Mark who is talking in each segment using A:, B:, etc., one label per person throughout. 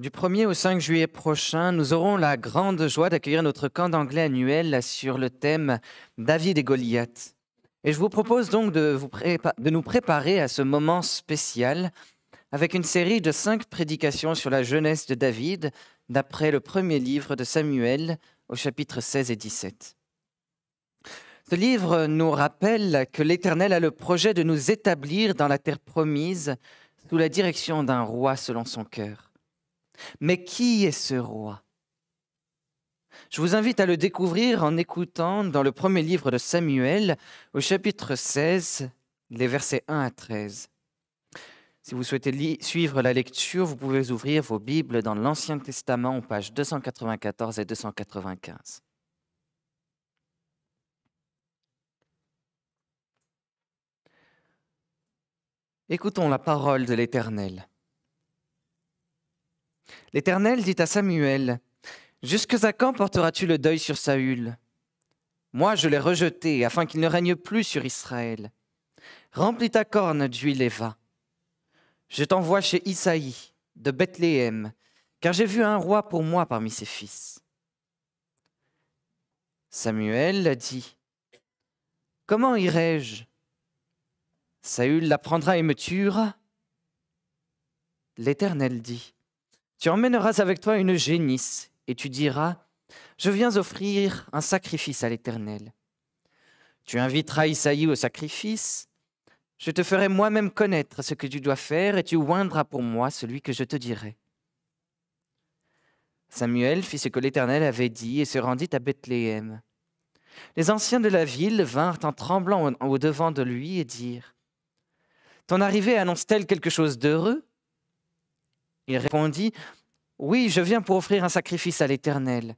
A: Du 1er au 5 juillet prochain, nous aurons la grande joie d'accueillir notre camp d'anglais annuel sur le thème David et Goliath. Et je vous propose donc de, nous préparer à ce moment spécial avec une série de cinq prédications sur la jeunesse de David d'après le premier livre de Samuel au chapitre 16 et 17. Ce livre nous rappelle que l'Éternel a le projet de nous établir dans la terre promise sous la direction d'un roi selon son cœur. Mais qui est ce roi Je vous invite à le découvrir en écoutant dans le premier livre de Samuel, au chapitre 16, les versets 1 à 13. Si vous souhaitez suivre la lecture, vous pouvez ouvrir vos Bibles dans l'Ancien Testament aux pages 294 et 295. Écoutons la parole de l'Éternel. L'Éternel dit à Samuel, Jusque à quand porteras-tu le deuil sur Saül Moi je l'ai rejeté, afin qu'il ne règne plus sur Israël. Remplis ta corne d'huile et va. Je t'envoie chez Isaïe, de Bethléem, car j'ai vu un roi pour moi parmi ses fils. Samuel dit, Comment irai-je Saül l'apprendra et me tuera. L'Éternel dit, tu emmèneras avec toi une génisse, et tu diras, Je viens offrir un sacrifice à l'Éternel. Tu inviteras Isaïe au sacrifice, je te ferai moi-même connaître ce que tu dois faire, et tu oindras pour moi celui que je te dirai. Samuel fit ce que l'Éternel avait dit et se rendit à Bethléem. Les anciens de la ville vinrent en tremblant au devant de lui et dirent Ton arrivée annonce-t-elle quelque chose d'heureux Il répondit oui, je viens pour offrir un sacrifice à l'Éternel.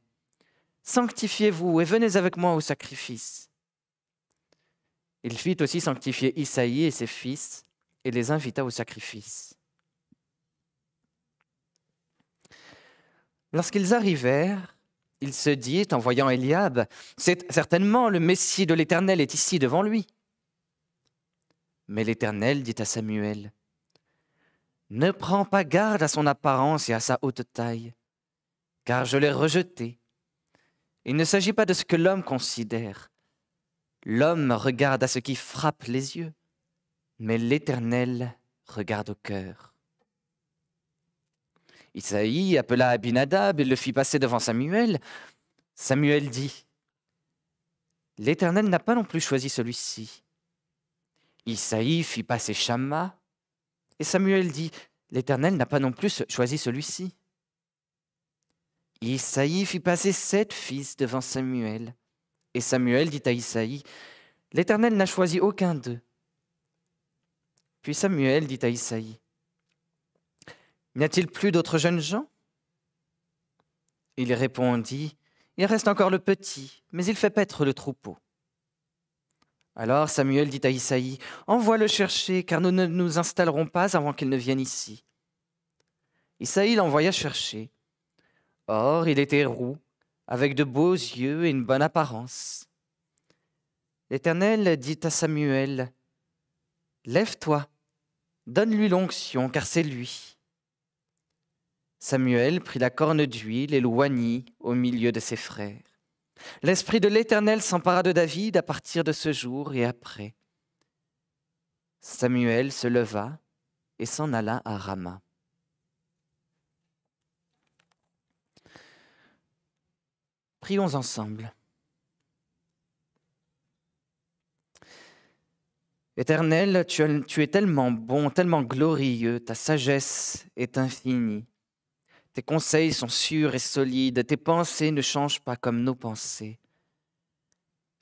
A: Sanctifiez-vous et venez avec moi au sacrifice. Il fit aussi sanctifier Isaïe et ses fils et les invita au sacrifice. Lorsqu'ils arrivèrent, il se dit, en voyant Eliab, c'est certainement le Messie de l'Éternel est ici devant lui. Mais l'Éternel dit à Samuel, ne prends pas garde à son apparence et à sa haute taille, car je l'ai rejeté. Il ne s'agit pas de ce que l'homme considère. L'homme regarde à ce qui frappe les yeux, mais l'Éternel regarde au cœur. Isaïe appela Abinadab et le fit passer devant Samuel. Samuel dit, L'Éternel n'a pas non plus choisi celui-ci. Isaïe fit passer Shamma et Samuel dit, L'Éternel n'a pas non plus choisi celui-ci. Isaïe fit passer sept fils devant Samuel. Et Samuel dit à Isaïe, L'Éternel n'a choisi aucun d'eux. Puis Samuel dit à Isaïe, N'y a-t-il plus d'autres jeunes gens Il répondit, Il reste encore le petit, mais il fait paître le troupeau. Alors Samuel dit à Isaïe, Envoie-le chercher, car nous ne nous installerons pas avant qu'il ne vienne ici. Isaïe l'envoya chercher. Or, il était roux, avec de beaux yeux et une bonne apparence. L'Éternel dit à Samuel, Lève-toi, donne-lui l'onction, car c'est lui. Samuel prit la corne d'huile et l'oignit au milieu de ses frères. L'Esprit de l'Éternel s'empara de David à partir de ce jour et après. Samuel se leva et s'en alla à Rama. Prions ensemble. Éternel, tu, es tellement bon, tellement glorieux, ta sagesse est infinie. Tes conseils sont sûrs et solides, tes pensées ne changent pas comme nos pensées.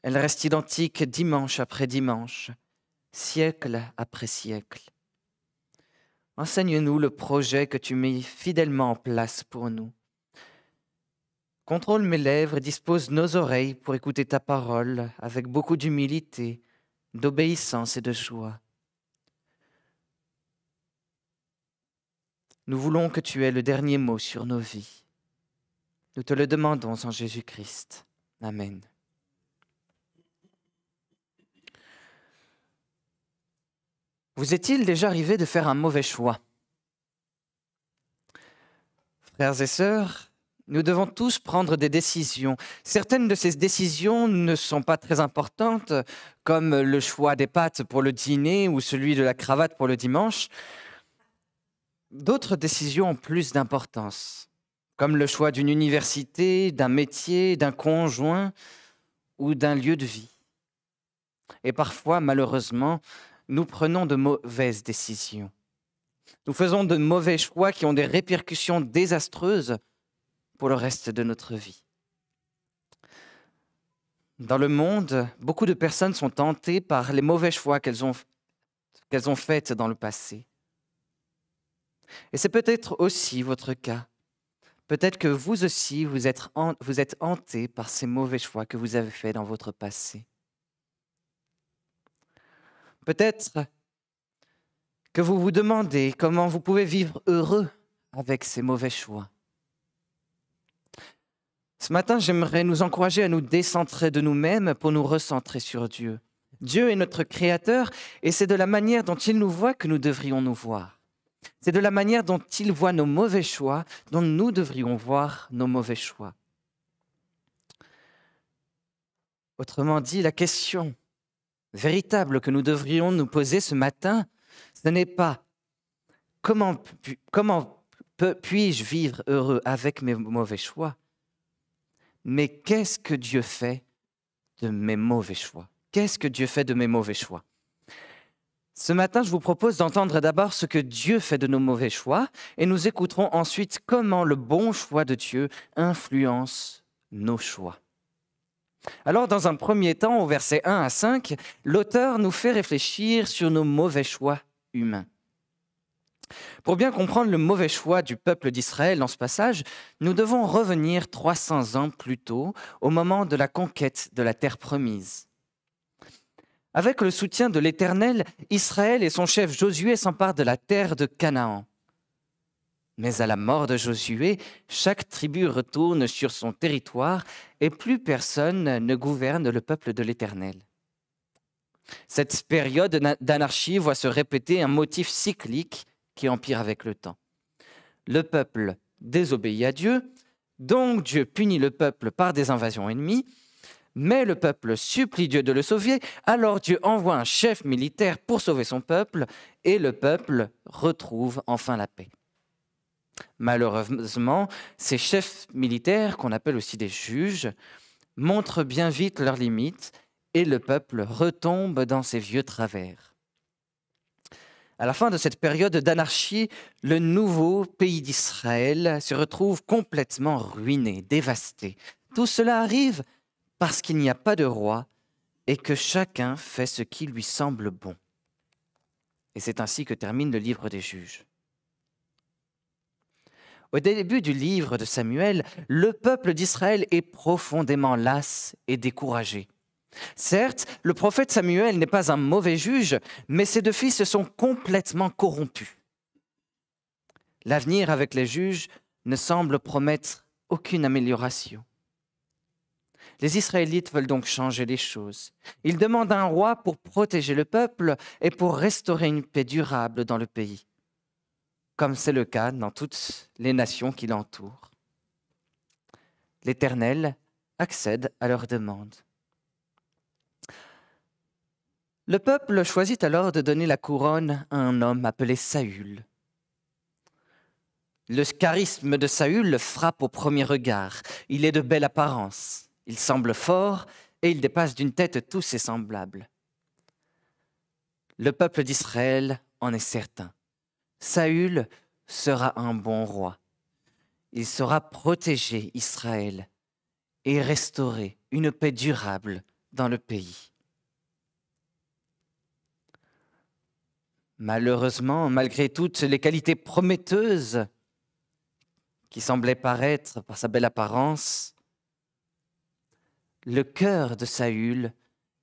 A: Elles restent identiques dimanche après dimanche, siècle après siècle. Enseigne-nous le projet que tu mets fidèlement en place pour nous. Contrôle mes lèvres et dispose nos oreilles pour écouter ta parole avec beaucoup d'humilité, d'obéissance et de joie. Nous voulons que tu aies le dernier mot sur nos vies. Nous te le demandons en Jésus-Christ. Amen. Vous est-il déjà arrivé de faire un mauvais choix Frères et sœurs, nous devons tous prendre des décisions. Certaines de ces décisions ne sont pas très importantes, comme le choix des pâtes pour le dîner ou celui de la cravate pour le dimanche. D'autres décisions ont plus d'importance, comme le choix d'une université, d'un métier, d'un conjoint ou d'un lieu de vie. Et parfois, malheureusement, nous prenons de mauvaises décisions. Nous faisons de mauvais choix qui ont des répercussions désastreuses pour le reste de notre vie. Dans le monde, beaucoup de personnes sont tentées par les mauvais choix qu'elles ont, qu'elles faits dans le passé. Et c'est peut-être aussi votre cas. Peut-être que vous aussi, vous êtes, vous êtes hanté par ces mauvais choix que vous avez faits dans votre passé. Peut-être que vous vous demandez comment vous pouvez vivre heureux avec ces mauvais choix. Ce matin, j'aimerais nous encourager à nous décentrer de nous-mêmes pour nous recentrer sur Dieu. Dieu est notre Créateur et c'est de la manière dont il nous voit que nous devrions nous voir. C'est de la manière dont il voit nos mauvais choix, dont nous devrions voir nos mauvais choix. Autrement dit, la question véritable que nous devrions nous poser ce matin, ce n'est pas comment, puis-je vivre heureux avec mes mauvais choix, mais qu'est-ce que Dieu fait de mes mauvais choix Qu'est-ce que Dieu fait de mes mauvais choix ce matin, je vous propose d'entendre d'abord ce que Dieu fait de nos mauvais choix et nous écouterons ensuite comment le bon choix de Dieu influence nos choix. Alors, dans un premier temps, au verset 1 à 5, l'auteur nous fait réfléchir sur nos mauvais choix humains. Pour bien comprendre le mauvais choix du peuple d'Israël dans ce passage, nous devons revenir 300 ans plus tôt, au moment de la conquête de la terre promise. Avec le soutien de l'Éternel, Israël et son chef Josué s'emparent de la terre de Canaan. Mais à la mort de Josué, chaque tribu retourne sur son territoire et plus personne ne gouverne le peuple de l'Éternel. Cette période d'anarchie voit se répéter un motif cyclique qui empire avec le temps. Le peuple désobéit à Dieu, donc Dieu punit le peuple par des invasions ennemies, mais le peuple supplie Dieu de le sauver, alors Dieu envoie un chef militaire pour sauver son peuple, et le peuple retrouve enfin la paix. Malheureusement, ces chefs militaires, qu'on appelle aussi des juges, montrent bien vite leurs limites, et le peuple retombe dans ses vieux travers. À la fin de cette période d'anarchie, le nouveau pays d'Israël se retrouve complètement ruiné, dévasté. Tout cela arrive parce qu'il n'y a pas de roi et que chacun fait ce qui lui semble bon. Et c'est ainsi que termine le livre des juges. Au début du livre de Samuel, le peuple d'Israël est profondément las et découragé. Certes, le prophète Samuel n'est pas un mauvais juge, mais ses deux fils se sont complètement corrompus. L'avenir avec les juges ne semble promettre aucune amélioration. Les Israélites veulent donc changer les choses. Ils demandent un roi pour protéger le peuple et pour restaurer une paix durable dans le pays, comme c'est le cas dans toutes les nations qui l'entourent. L'Éternel accède à leur demande. Le peuple choisit alors de donner la couronne à un homme appelé Saül. Le charisme de Saül frappe au premier regard. Il est de belle apparence. Il semble fort et il dépasse d'une tête tous ses semblables. Le peuple d'Israël en est certain. Saül sera un bon roi. Il saura protéger Israël et restaurer une paix durable dans le pays. Malheureusement, malgré toutes les qualités prometteuses qui semblaient paraître par sa belle apparence, le cœur de Saül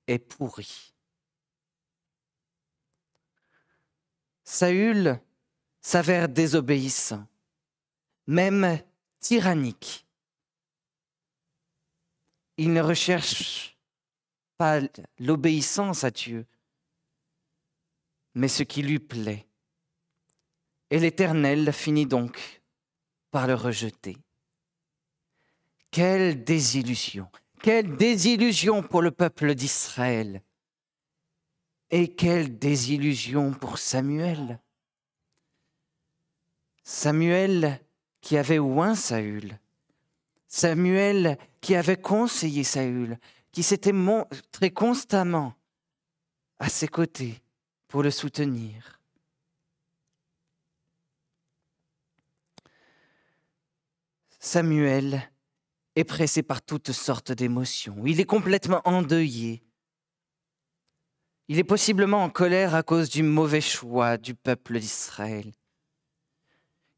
A: est pourri. Saül s'avère désobéissant, même tyrannique. Il ne recherche pas l'obéissance à Dieu, mais ce qui lui plaît. Et l'Éternel finit donc par le rejeter. Quelle désillusion, quelle désillusion pour le peuple d'Israël. Et quelle désillusion pour Samuel. Samuel qui avait oint Saül. Samuel qui avait conseillé Saül, qui s'était montré constamment à ses côtés pour le soutenir. Samuel est pressé par toutes sortes d'émotions. Il est complètement endeuillé. Il est possiblement en colère à cause du mauvais choix du peuple d'Israël.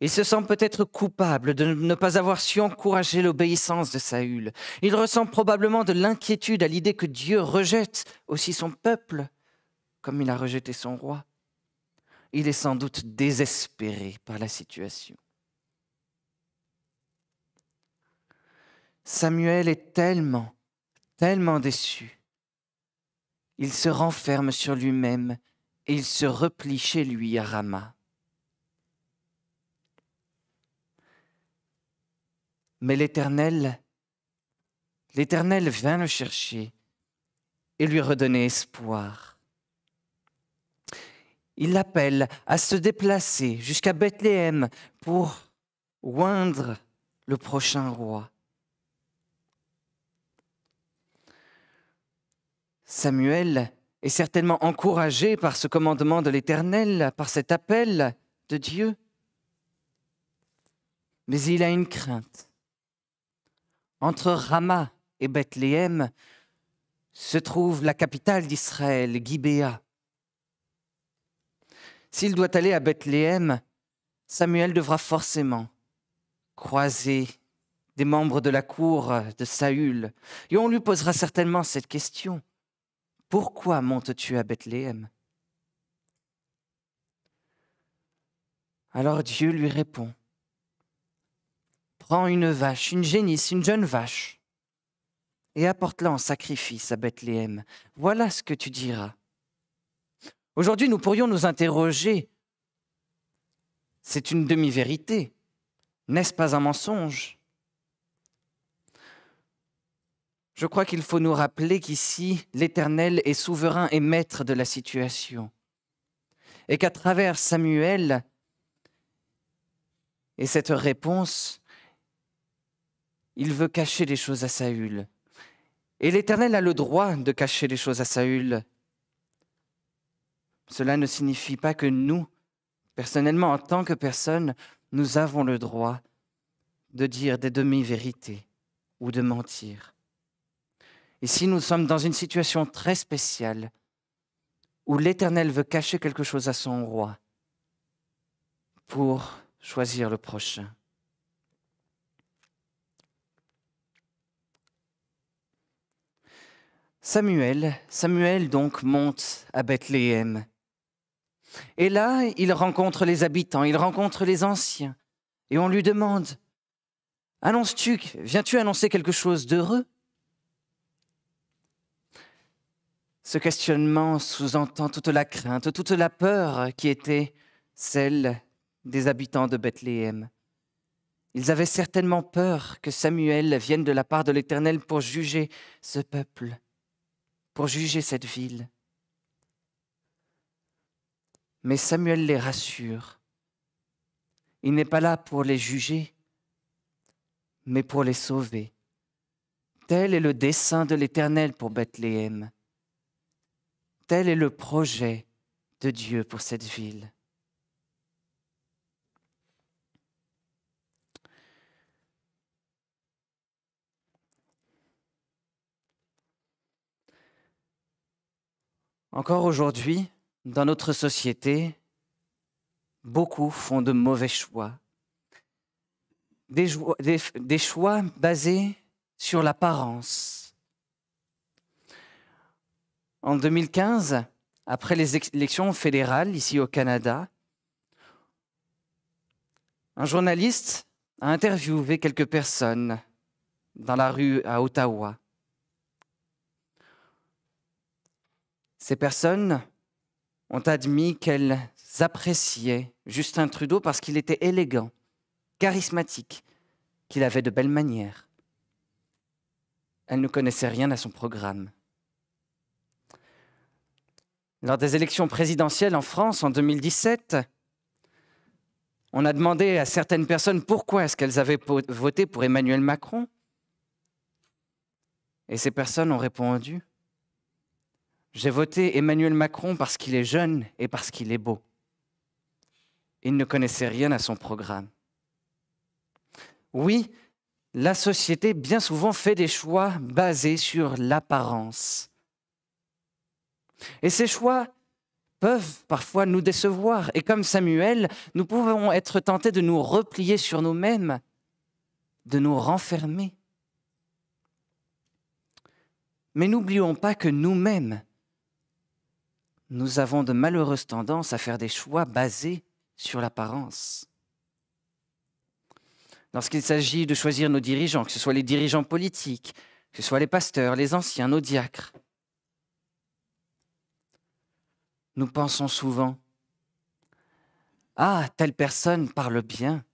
A: Il se sent peut-être coupable de ne pas avoir su encourager l'obéissance de Saül. Il ressent probablement de l'inquiétude à l'idée que Dieu rejette aussi son peuple, comme il a rejeté son roi. Il est sans doute désespéré par la situation. Samuel est tellement, tellement déçu. Il se renferme sur lui-même et il se replie chez lui à Rama. Mais l'Éternel, l'Éternel vient le chercher et lui redonner espoir. Il l'appelle à se déplacer jusqu'à Bethléem pour oindre le prochain roi. Samuel est certainement encouragé par ce commandement de l'Éternel, par cet appel de Dieu. Mais il a une crainte. Entre Rama et Bethléem se trouve la capitale d'Israël, Gibéa. S'il doit aller à Bethléem, Samuel devra forcément croiser des membres de la cour de Saül, et on lui posera certainement cette question. Pourquoi montes-tu à Bethléem Alors Dieu lui répond, Prends une vache, une génisse, une jeune vache, et apporte-la en sacrifice à Bethléem. Voilà ce que tu diras. Aujourd'hui, nous pourrions nous interroger. C'est une demi-vérité. N'est-ce pas un mensonge Je crois qu'il faut nous rappeler qu'ici, l'Éternel est souverain et maître de la situation. Et qu'à travers Samuel et cette réponse, il veut cacher des choses à Saül. Et l'Éternel a le droit de cacher des choses à Saül. Cela ne signifie pas que nous, personnellement, en tant que personne, nous avons le droit de dire des demi-vérités ou de mentir. Ici, nous sommes dans une situation très spéciale où l'Éternel veut cacher quelque chose à son roi pour choisir le prochain. Samuel, Samuel donc monte à Bethléem. Et là, il rencontre les habitants, il rencontre les anciens, et on lui demande, Annonces-tu, viens-tu annoncer quelque chose d'heureux Ce questionnement sous-entend toute la crainte, toute la peur qui était celle des habitants de Bethléem. Ils avaient certainement peur que Samuel vienne de la part de l'Éternel pour juger ce peuple, pour juger cette ville. Mais Samuel les rassure. Il n'est pas là pour les juger, mais pour les sauver. Tel est le dessein de l'Éternel pour Bethléem. Tel est le projet de Dieu pour cette ville. Encore aujourd'hui, dans notre société, beaucoup font de mauvais choix. Des, choix basés sur l'apparence, en 2015, après les élections fédérales ici au Canada, un journaliste a interviewé quelques personnes dans la rue à Ottawa. Ces personnes ont admis qu'elles appréciaient Justin Trudeau parce qu'il était élégant, charismatique, qu'il avait de belles manières. Elles ne connaissaient rien à son programme. Lors des élections présidentielles en France en 2017, on a demandé à certaines personnes pourquoi est-ce qu'elles avaient voté pour Emmanuel Macron. Et ces personnes ont répondu, j'ai voté Emmanuel Macron parce qu'il est jeune et parce qu'il est beau. Ils ne connaissaient rien à son programme. Oui, la société bien souvent fait des choix basés sur l'apparence. Et ces choix peuvent parfois nous décevoir. Et comme Samuel, nous pouvons être tentés de nous replier sur nous-mêmes, de nous renfermer. Mais n'oublions pas que nous-mêmes, nous avons de malheureuses tendances à faire des choix basés sur l'apparence. Lorsqu'il s'agit de choisir nos dirigeants, que ce soit les dirigeants politiques, que ce soit les pasteurs, les anciens, nos diacres, nous pensons souvent Ah, telle personne parle bien.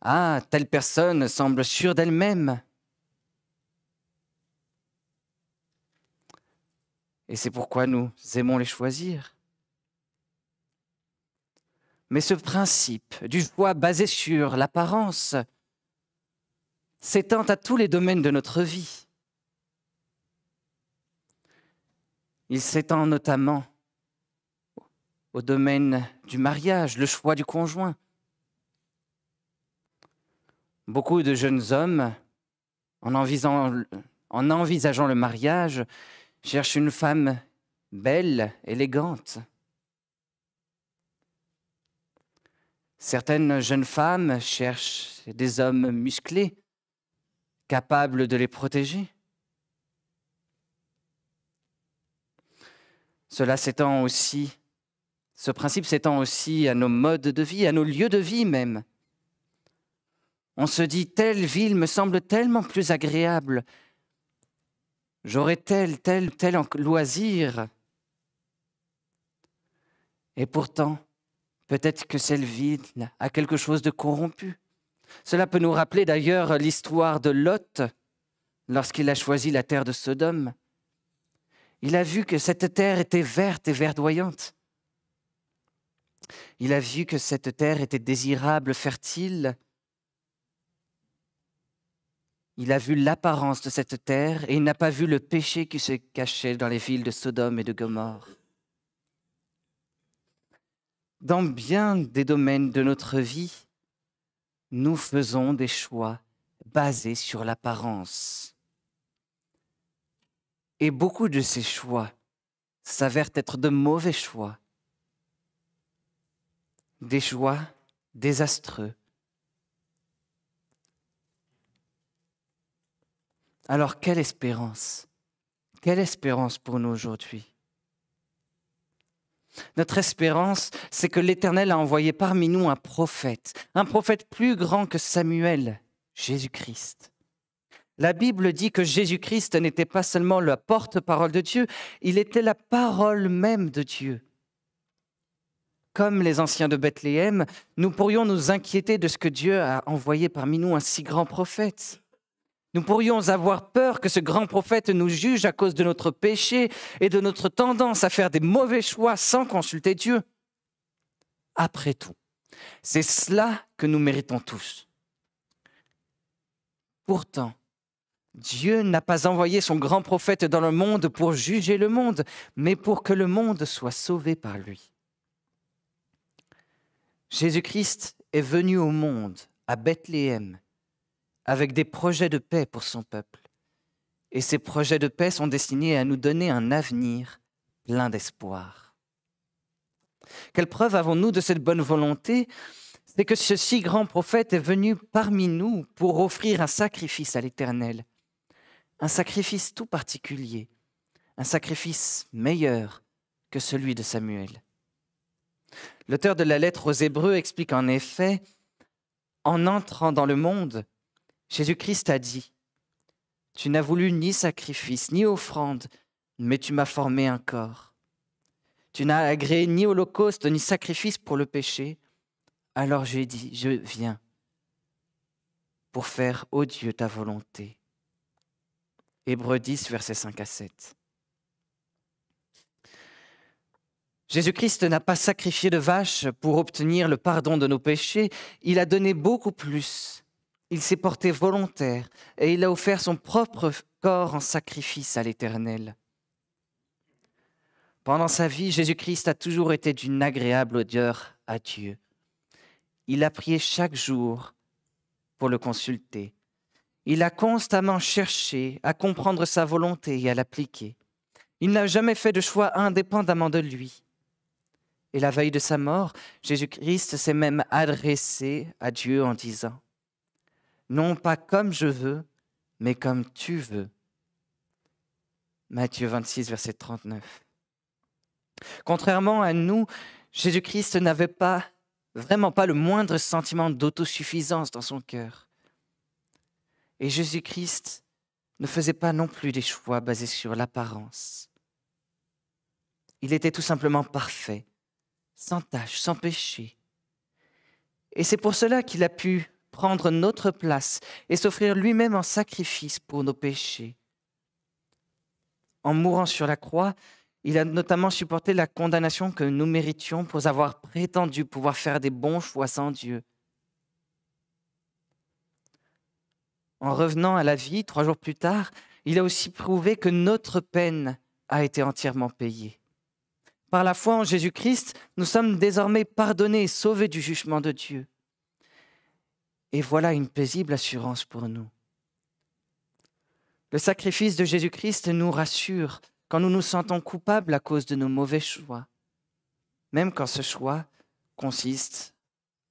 A: Ah, telle personne semble sûre d'elle-même. Et c'est pourquoi nous aimons les choisir. Mais ce principe du choix basé sur l'apparence s'étend à tous les domaines de notre vie. Il s'étend notamment au domaine du mariage, le choix du conjoint. Beaucoup de jeunes hommes, en, envisageant le mariage, cherchent une femme belle, élégante. Certaines jeunes femmes cherchent des hommes musclés, capables de les protéger. Cela s'étend aussi, ce principe s'étend aussi à nos modes de vie, à nos lieux de vie même. On se dit, telle ville me semble tellement plus agréable, j'aurai tel, tel, tel loisir. Et pourtant, peut-être que celle ville a quelque chose de corrompu. Cela peut nous rappeler d'ailleurs l'histoire de Lot lorsqu'il a choisi la terre de Sodome. Il a vu que cette terre était verte et verdoyante. Il a vu que cette terre était désirable, fertile. Il a vu l'apparence de cette terre et il n'a pas vu le péché qui se cachait dans les villes de Sodome et de Gomorre. Dans bien des domaines de notre vie, nous faisons des choix basés sur l'apparence. Et beaucoup de ces choix s'avèrent être de mauvais choix. Des choix désastreux. Alors quelle espérance Quelle espérance pour nous aujourd'hui notre espérance, c'est que l'Éternel a envoyé parmi nous un prophète, un prophète plus grand que Samuel, Jésus-Christ. La Bible dit que Jésus-Christ n'était pas seulement la porte-parole de Dieu, il était la parole même de Dieu. Comme les anciens de Bethléem, nous pourrions nous inquiéter de ce que Dieu a envoyé parmi nous un si grand prophète. Nous pourrions avoir peur que ce grand prophète nous juge à cause de notre péché et de notre tendance à faire des mauvais choix sans consulter Dieu. Après tout, c'est cela que nous méritons tous. Pourtant, Dieu n'a pas envoyé son grand prophète dans le monde pour juger le monde, mais pour que le monde soit sauvé par lui. Jésus-Christ est venu au monde, à Bethléem, avec des projets de paix pour son peuple. Et ces projets de paix sont destinés à nous donner un avenir plein d'espoir. Quelle preuve avons-nous de cette bonne volonté C'est que ce si grand prophète est venu parmi nous pour offrir un sacrifice à l'Éternel, un sacrifice tout particulier, un sacrifice meilleur que celui de Samuel. L'auteur de la lettre aux Hébreux explique en effet, en entrant dans le monde, Jésus-Christ a dit, Tu n'as voulu ni sacrifice, ni offrande, mais tu m'as formé un corps. Tu n'as agréé ni holocauste, ni sacrifice pour le péché. Alors j'ai dit, je viens pour faire, au Dieu, ta volonté. Hébreux 10, versets 5 à 7. Jésus-Christ n'a pas sacrifié de vache pour obtenir le pardon de nos péchés, il a donné beaucoup plus. Il s'est porté volontaire et il a offert son propre corps en sacrifice à l'Éternel. Pendant sa vie, Jésus-Christ a toujours été d'une agréable odeur à Dieu. Il a prié chaque jour pour le consulter. Il a constamment cherché à comprendre sa volonté et à l'appliquer. Il n'a jamais fait de choix indépendamment de lui. Et la veille de sa mort, Jésus-Christ s'est même adressé à Dieu en disant, Non pas comme je veux, mais comme tu veux. Matthieu 26, verset 39. Contrairement à nous, Jésus-Christ n'avait pas, vraiment pas le moindre sentiment d'autosuffisance dans son cœur. Et Jésus-Christ ne faisait pas non plus des choix basés sur l'apparence. Il était tout simplement parfait, sans tâche, sans péché. Et c'est pour cela qu'il a pu prendre notre place et s'offrir lui-même en sacrifice pour nos péchés. En mourant sur la croix, il a notamment supporté la condamnation que nous méritions pour avoir prétendu pouvoir faire des bons choix sans Dieu. en revenant à la vie trois jours plus tard, il a aussi prouvé que notre peine a été entièrement payée. Par la foi en Jésus-Christ, nous sommes désormais pardonnés et sauvés du jugement de Dieu. Et voilà une paisible assurance pour nous. Le sacrifice de Jésus-Christ nous rassure quand nous nous sentons coupables à cause de nos mauvais choix, même quand ce choix consiste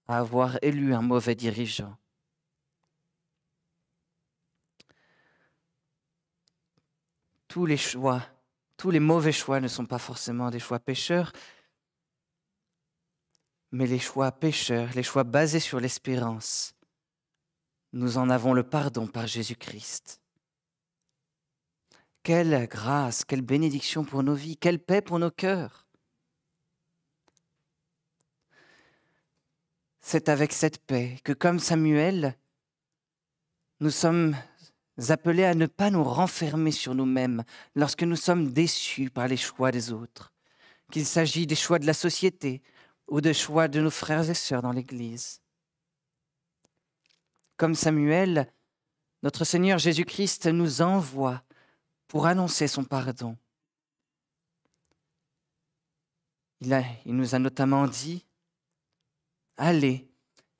A: à avoir élu un mauvais dirigeant. tous les choix, tous les mauvais choix ne sont pas forcément des choix pécheurs, mais les choix pécheurs, les choix basés sur l'espérance, nous en avons le pardon par Jésus-Christ. Quelle grâce, quelle bénédiction pour nos vies, quelle paix pour nos cœurs. C'est avec cette paix que, comme Samuel, nous sommes appelés à ne pas nous renfermer sur nous-mêmes lorsque nous sommes déçus par les choix des autres, qu'il s'agit des choix de la société ou des choix de nos frères et sœurs dans l'Église. Comme Samuel, notre Seigneur Jésus-Christ nous envoie pour annoncer son pardon. Il, il nous a notamment dit, Allez,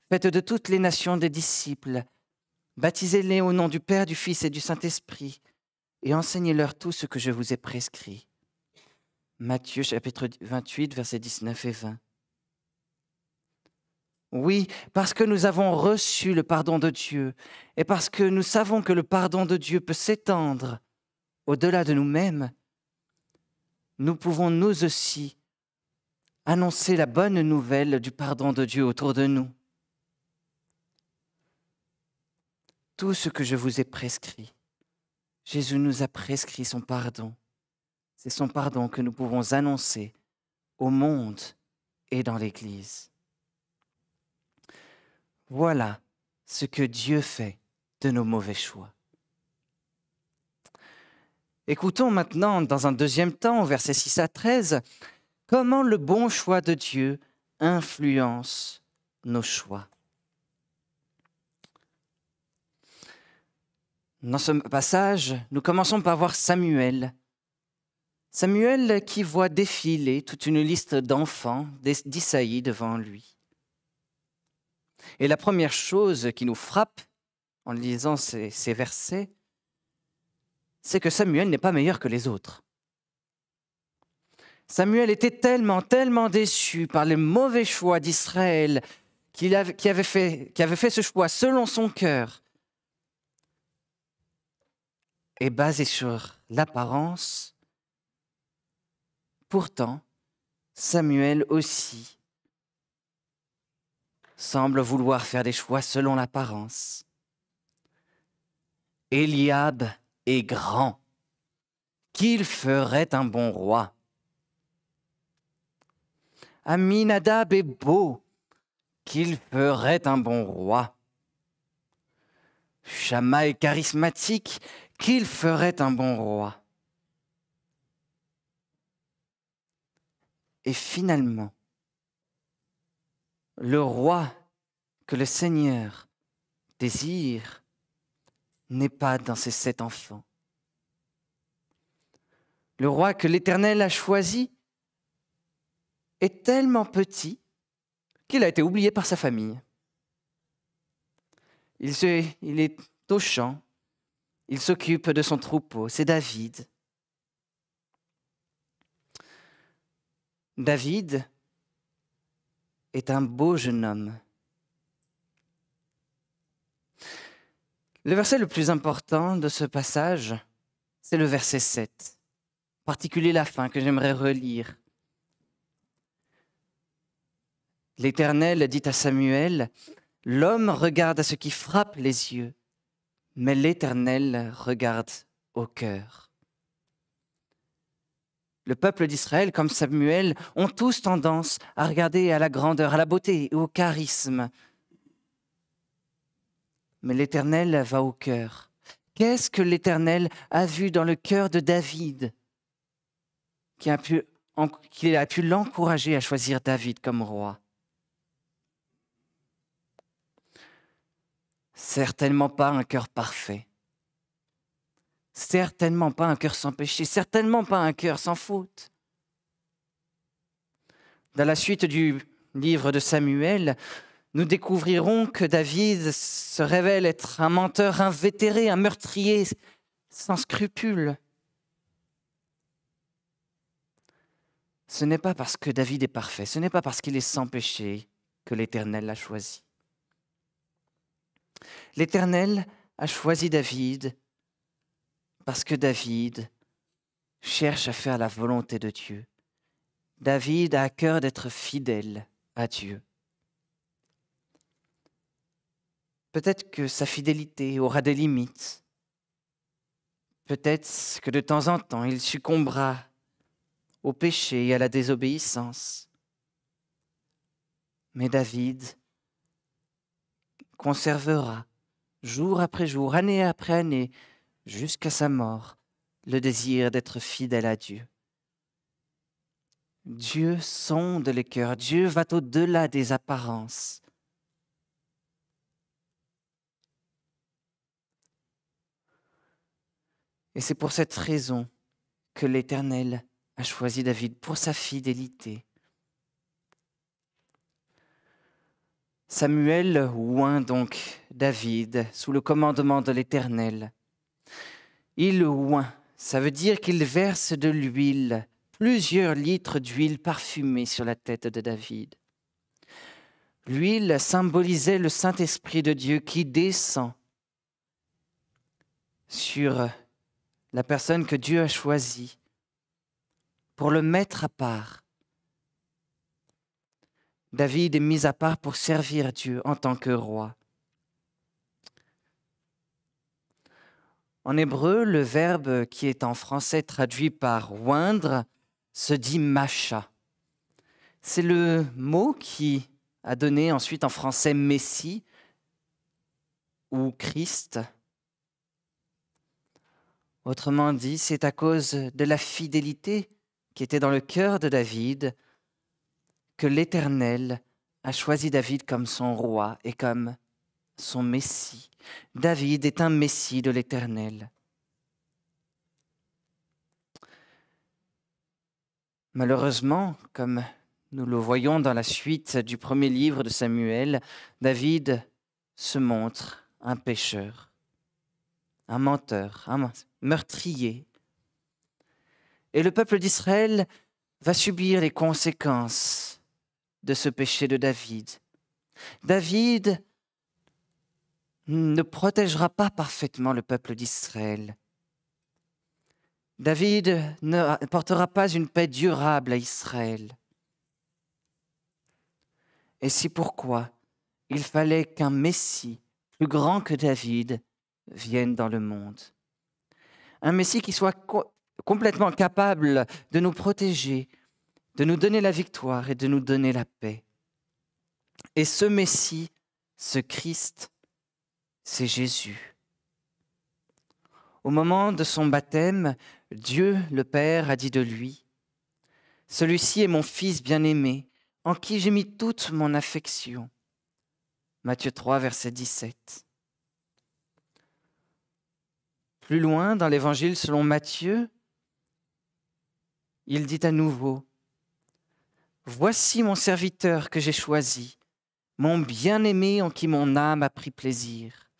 A: faites de toutes les nations des disciples, Baptisez-les au nom du Père, du Fils et du Saint-Esprit, et enseignez-leur tout ce que je vous ai prescrit. Matthieu chapitre 28, versets 19 et 20. Oui, parce que nous avons reçu le pardon de Dieu, et parce que nous savons que le pardon de Dieu peut s'étendre au-delà de nous-mêmes, nous pouvons nous aussi annoncer la bonne nouvelle du pardon de Dieu autour de nous. tout ce que je vous ai prescrit. Jésus nous a prescrit son pardon. C'est son pardon que nous pouvons annoncer au monde et dans l'Église. Voilà ce que Dieu fait de nos mauvais choix. Écoutons maintenant, dans un deuxième temps, verset 6 à 13, comment le bon choix de Dieu influence nos choix. Dans ce passage, nous commençons par voir Samuel. Samuel qui voit défiler toute une liste d'enfants d'Isaïe devant lui. Et la première chose qui nous frappe en lisant ces, versets, c'est que Samuel n'est pas meilleur que les autres. Samuel était tellement, tellement déçu par les mauvais choix d'Israël qui avait fait ce choix selon son cœur est basé sur l'apparence. Pourtant, Samuel aussi semble vouloir faire des choix selon l'apparence. Eliab est grand, qu'il ferait un bon roi. Aminadab est beau, qu'il ferait un bon roi. Shama est charismatique, qu'il ferait un bon roi. Et finalement, le roi que le Seigneur désire n'est pas dans ses sept enfants. Le roi que l'Éternel a choisi est tellement petit qu'il a été oublié par sa famille. Il, se, est au champ, il s'occupe de son troupeau, c'est David. David est un beau jeune homme. Le verset le plus important de ce passage, c'est le verset 7, en particulier la fin que j'aimerais relire. L'Éternel dit à Samuel, L'homme regarde à ce qui frappe les yeux, mais l'Éternel regarde au cœur. Le peuple d'Israël, comme Samuel, ont tous tendance à regarder à la grandeur, à la beauté et au charisme. Mais l'Éternel va au cœur. Qu'est-ce que l'Éternel a vu dans le cœur de David qui a pu, a pu l'encourager à choisir David comme roi Certainement pas un cœur parfait. Certainement pas un cœur sans péché. Certainement pas un cœur sans faute. Dans la suite du livre de Samuel, nous découvrirons que David se révèle être un menteur invétéré, un meurtrier sans scrupules. Ce n'est pas parce que David est parfait, ce n'est pas parce qu'il est sans péché que l'Éternel l'a choisi. L'Éternel a choisi David parce que David cherche à faire la volonté de Dieu. David a à cœur d'être fidèle à Dieu. Peut-être que sa fidélité aura des limites. Peut-être que de temps en temps, il succombera au péché et à la désobéissance. Mais David conservera, jour après jour, année après année, jusqu'à sa mort, le désir d'être fidèle à Dieu. Dieu sonde les cœurs, Dieu va au-delà des apparences. Et c'est pour cette raison que l'Éternel a choisi David pour sa fidélité. Samuel oint donc David sous le commandement de l'Éternel. Il oint, ça veut dire qu'il verse de l'huile, plusieurs litres d'huile parfumée sur la tête de David. L'huile symbolisait le Saint-Esprit de Dieu qui descend sur la personne que Dieu a choisie pour le mettre à part, David est mis à part pour servir Dieu en tant que roi. En hébreu, le verbe qui est en français traduit par oindre se dit macha. C'est le mot qui a donné ensuite en français Messie ou Christ. Autrement dit, c'est à cause de la fidélité qui était dans le cœur de David que l'Éternel a choisi David comme son roi et comme son Messie. David est un Messie de l'Éternel. Malheureusement, comme nous le voyons dans la suite du premier livre de Samuel, David se montre un pécheur, un menteur, un meurtrier. Et le peuple d'Israël va subir les conséquences de ce péché de David. David ne protégera pas parfaitement le peuple d'Israël. David ne portera pas une paix durable à Israël. Et c'est pourquoi il fallait qu'un Messie plus grand que David vienne dans le monde. Un Messie qui soit complètement capable de nous protéger, de nous donner la victoire et de nous donner la paix. Et ce Messie, ce Christ, c'est Jésus. Au moment de son baptême, Dieu le Père a dit de lui, Celui-ci est mon Fils bien-aimé, en qui j'ai mis toute mon affection. Matthieu 3, verset 17. Plus loin, dans l'Évangile selon Matthieu, il dit à nouveau, Voici mon serviteur que j'ai choisi, mon bien-aimé en qui mon âme a pris plaisir.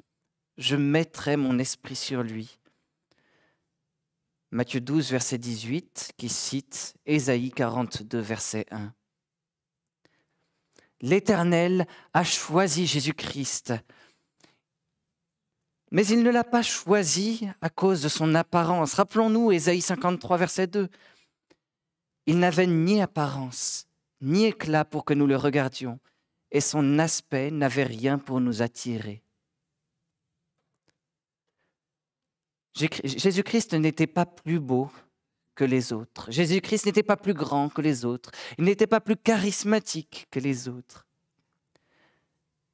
A: Je mettrai mon esprit sur lui. Matthieu 12, verset 18, qui cite Ésaïe 42, verset 1. L'Éternel a choisi Jésus-Christ, mais il ne l'a pas choisi à cause de son apparence. Rappelons-nous Ésaïe 53, verset 2. Il n'avait ni apparence, ni éclat pour que nous le regardions, et son aspect n'avait rien pour nous attirer. Jésus-Christ n'était pas plus beau que les autres. Jésus-Christ n'était pas plus grand que les autres. Il n'était pas plus charismatique que les autres.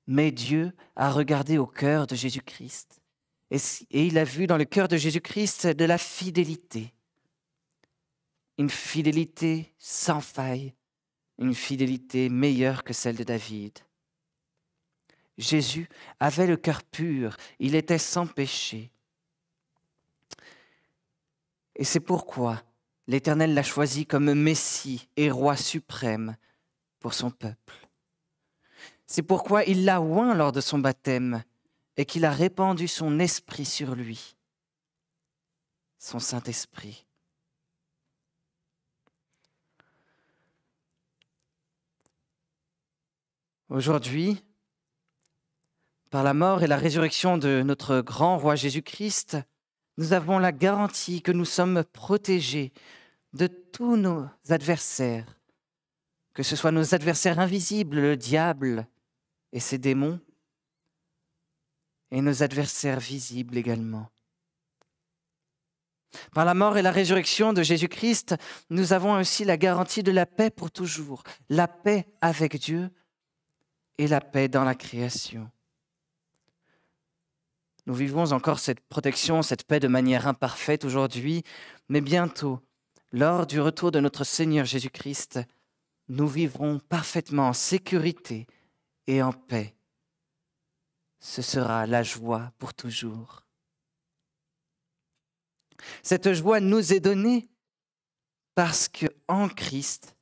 A: Mais Dieu a regardé au cœur de Jésus-Christ. Et, il a vu dans le cœur de Jésus-Christ de la fidélité. Une fidélité sans faille, une fidélité meilleure que celle de David. Jésus avait le cœur pur, il était sans péché. Et c'est pourquoi l'Éternel l'a choisi comme Messie et roi suprême pour son peuple. C'est pourquoi il l'a oint lors de son baptême et qu'il a répandu son esprit sur lui, son Saint-Esprit. Aujourd'hui, par la mort et la résurrection de notre grand roi Jésus-Christ, nous avons la garantie que nous sommes protégés de tous nos adversaires, que ce soit nos adversaires invisibles, le diable et ses démons, et nos adversaires visibles également. Par la mort et la résurrection de Jésus-Christ, nous avons aussi la garantie de la paix pour toujours, la paix avec Dieu et la paix dans la création. Nous vivons encore cette protection, cette paix de manière imparfaite aujourd'hui, mais bientôt, lors du retour de notre Seigneur Jésus-Christ, nous vivrons parfaitement en sécurité et en paix. Ce sera la joie pour toujours. Cette joie nous est donnée parce que en Christ,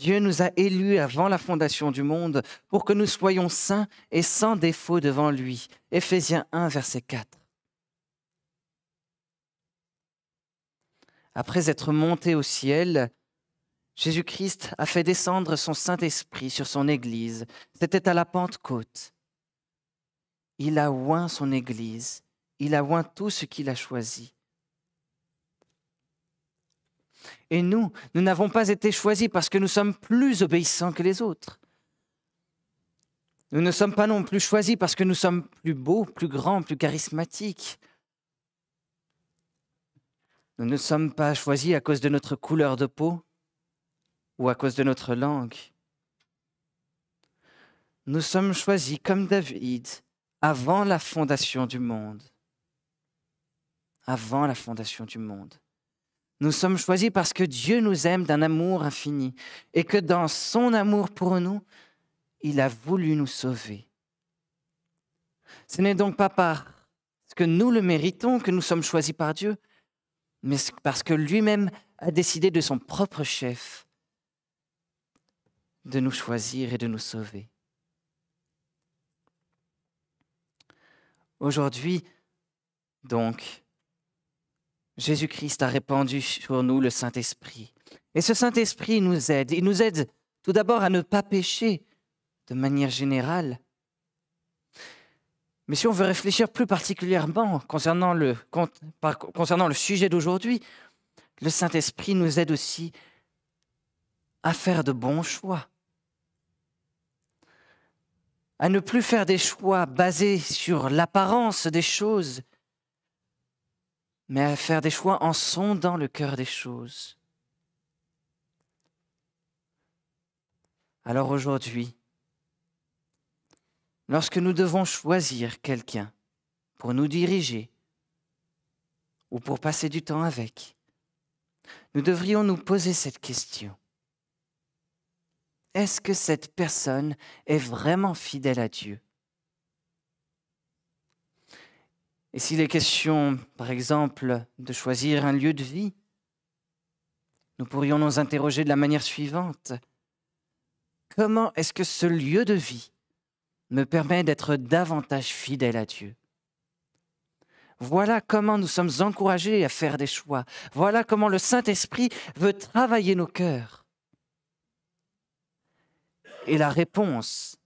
A: Dieu nous a élus avant la fondation du monde pour que nous soyons saints et sans défaut devant lui. Ephésiens 1, verset 4. Après être monté au ciel, Jésus-Christ a fait descendre son Saint-Esprit sur son Église. C'était à la Pentecôte. Il a oint son Église. Il a oint tout ce qu'il a choisi. Et nous, nous n'avons pas été choisis parce que nous sommes plus obéissants que les autres. Nous ne sommes pas non plus choisis parce que nous sommes plus beaux, plus grands, plus charismatiques. Nous ne sommes pas choisis à cause de notre couleur de peau ou à cause de notre langue. Nous sommes choisis comme David avant la fondation du monde. Avant la fondation du monde. Nous sommes choisis parce que Dieu nous aime d'un amour infini et que dans son amour pour nous, il a voulu nous sauver. Ce n'est donc pas parce que nous le méritons que nous sommes choisis par Dieu, mais parce que lui-même a décidé de son propre chef de nous choisir et de nous sauver. Aujourd'hui, donc, Jésus-Christ a répandu sur nous le Saint-Esprit. Et ce Saint-Esprit nous aide. Il nous aide tout d'abord à ne pas pécher de manière générale. Mais si on veut réfléchir plus particulièrement concernant le, concernant le sujet d'aujourd'hui, le Saint-Esprit nous aide aussi à faire de bons choix, à ne plus faire des choix basés sur l'apparence des choses, mais à faire des choix en sondant le cœur des choses. Alors aujourd'hui, lorsque nous devons choisir quelqu'un pour nous diriger ou pour passer du temps avec, nous devrions nous poser cette question. Est-ce que cette personne est vraiment fidèle à Dieu Et s'il est question, par exemple, de choisir un lieu de vie, nous pourrions nous interroger de la manière suivante. Comment est-ce que ce lieu de vie me permet d'être davantage fidèle à Dieu Voilà comment nous sommes encouragés à faire des choix. Voilà comment le Saint-Esprit veut travailler nos cœurs. Et la réponse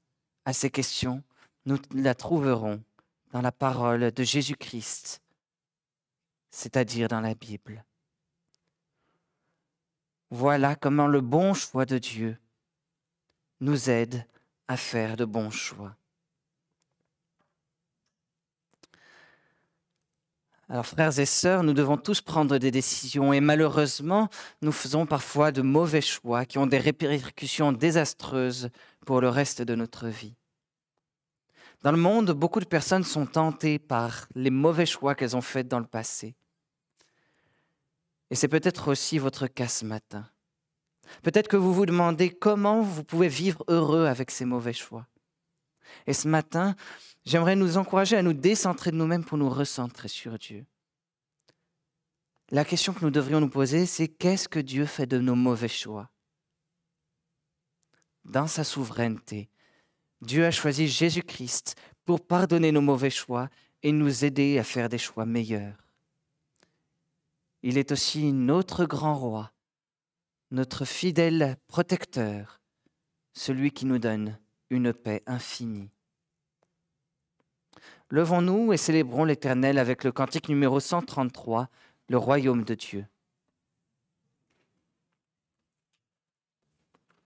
A: à ces questions, nous la trouverons dans la parole de Jésus-Christ, c'est-à-dire dans la Bible. Voilà comment le bon choix de Dieu nous aide à faire de bons choix. Alors frères et sœurs, nous devons tous prendre des décisions et malheureusement, nous faisons parfois de mauvais choix qui ont des répercussions désastreuses pour le reste de notre vie. Dans le monde, beaucoup de personnes sont tentées par les mauvais choix qu'elles ont faits dans le passé. Et c'est peut-être aussi votre cas ce matin. Peut-être que vous vous demandez comment vous pouvez vivre heureux avec ces mauvais choix. Et ce matin, j'aimerais nous encourager à nous décentrer de nous-mêmes pour nous recentrer sur Dieu. La question que nous devrions nous poser, c'est qu'est-ce que Dieu fait de nos mauvais choix Dans sa souveraineté, Dieu a choisi Jésus-Christ pour pardonner nos mauvais choix et nous aider à faire des choix meilleurs. Il est aussi notre grand roi, notre fidèle protecteur, celui qui nous donne une paix infinie. Levons-nous et célébrons l'Éternel avec le cantique numéro 133, le royaume de Dieu.